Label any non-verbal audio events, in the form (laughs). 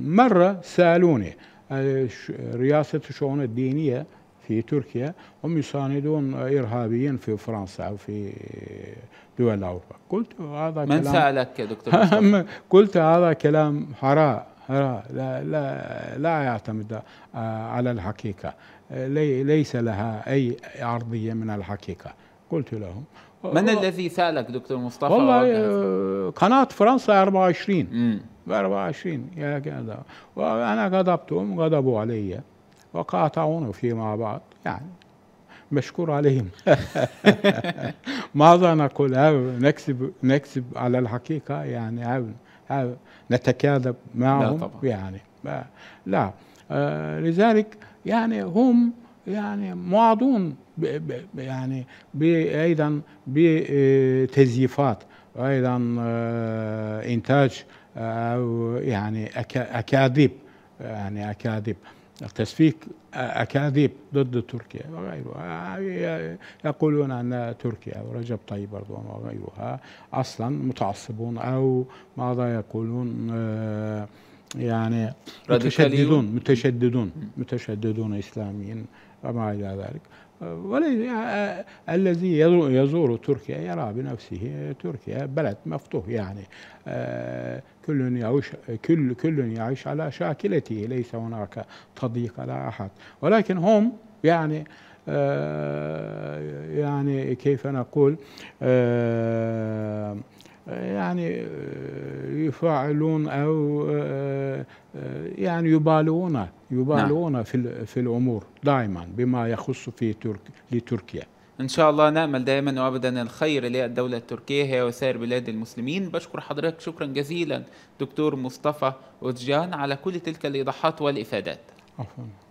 مرة سألوني آه، رئاسة الشؤون الدينية في تركيا هم يساندون إرهابيين في فرنسا أو في دول أوروبا قلت هذا كلام من سألك يا دكتور (laughs) قلت هذا كلام هراء هراء لا, لا, لا يعتمد آه، على الحقيقة ليس لها أي عرضية من الحقيقة قلت لهم من الذي سالك دكتور مصطفى والله آه، قناه فرنسا 24 مم. ب 24 يا كذا وأنا غضبتهم غضبوا علي وقاطعوني فيما بعد يعني مشكور عليهم (laughs) ماذا نقول نكذب نكذب على الحقيقة يعني نتكاذب معهم لا يعني لا آه لذلك يعني هم يعني معضون يعني ايضا بتزييفات ايضا آه، انتاج آه، يعني اكاذيب يعني اكاذيب تسفيك آه، اكاذيب ضد تركيا وغيرها آه، يقولون ان تركيا ورجب طيب اردوغان وغيرها اصلا متعصبون او ماذا يقولون يعني متشددون متشددون متشددون إسلاميين وما إلى ذلك آه، آه، الذي يزور تركيا يرى بنفسه تركيا بلد مفتوح يعني آه، كل يعيش كل كل يعيش على شاكلته ليس هناك تضييق على احد ولكن هم يعني يعني كيف نقول يعني يفعلون او آه، يعني يبالغون نعم. يبالغون نعم. في في الامور دائما بما يخص في ترك لتركيا ان شاء الله نامل دائما وابدا الخير للدوله التركيه هي وسائر بلاد المسلمين بشكر حضرتك شكرا جزيلا دكتور مصطفى اوزجان على كل تلك الايضاحات والافادات عفوا